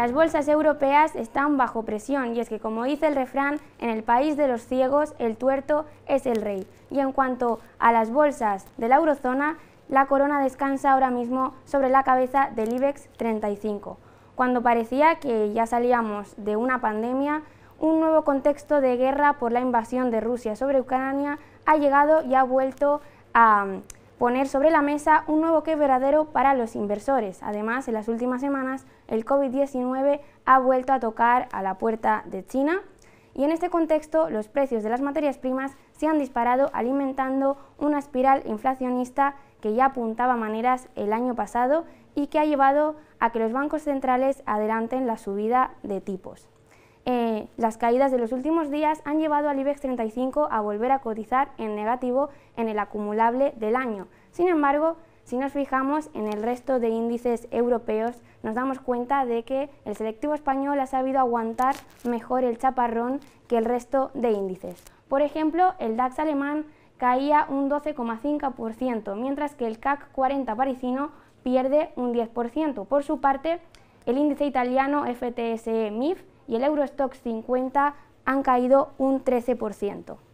Las bolsas europeas están bajo presión y es que, como dice el refrán, en el país de los ciegos el tuerto es el rey. Y en cuanto a las bolsas de la eurozona, la corona descansa ahora mismo sobre la cabeza del IBEX 35. Cuando parecía que ya salíamos de una pandemia, un nuevo contexto de guerra por la invasión de Rusia sobre Ucrania ha llegado y ha vuelto a poner sobre la mesa un nuevo verdadero para los inversores. Además, en las últimas semanas, el COVID-19 ha vuelto a tocar a la puerta de China y en este contexto los precios de las materias primas se han disparado alimentando una espiral inflacionista que ya apuntaba maneras el año pasado y que ha llevado a que los bancos centrales adelanten la subida de tipos. Eh, las caídas de los últimos días han llevado al IBEX 35 a volver a cotizar en negativo en el acumulable del año. Sin embargo, si nos fijamos en el resto de índices europeos, nos damos cuenta de que el selectivo español ha sabido aguantar mejor el chaparrón que el resto de índices. Por ejemplo, el DAX alemán caía un 12,5%, mientras que el CAC 40 parisino pierde un 10%. Por su parte, el índice italiano FTSE MIF y el Eurostock 50 han caído un 13%.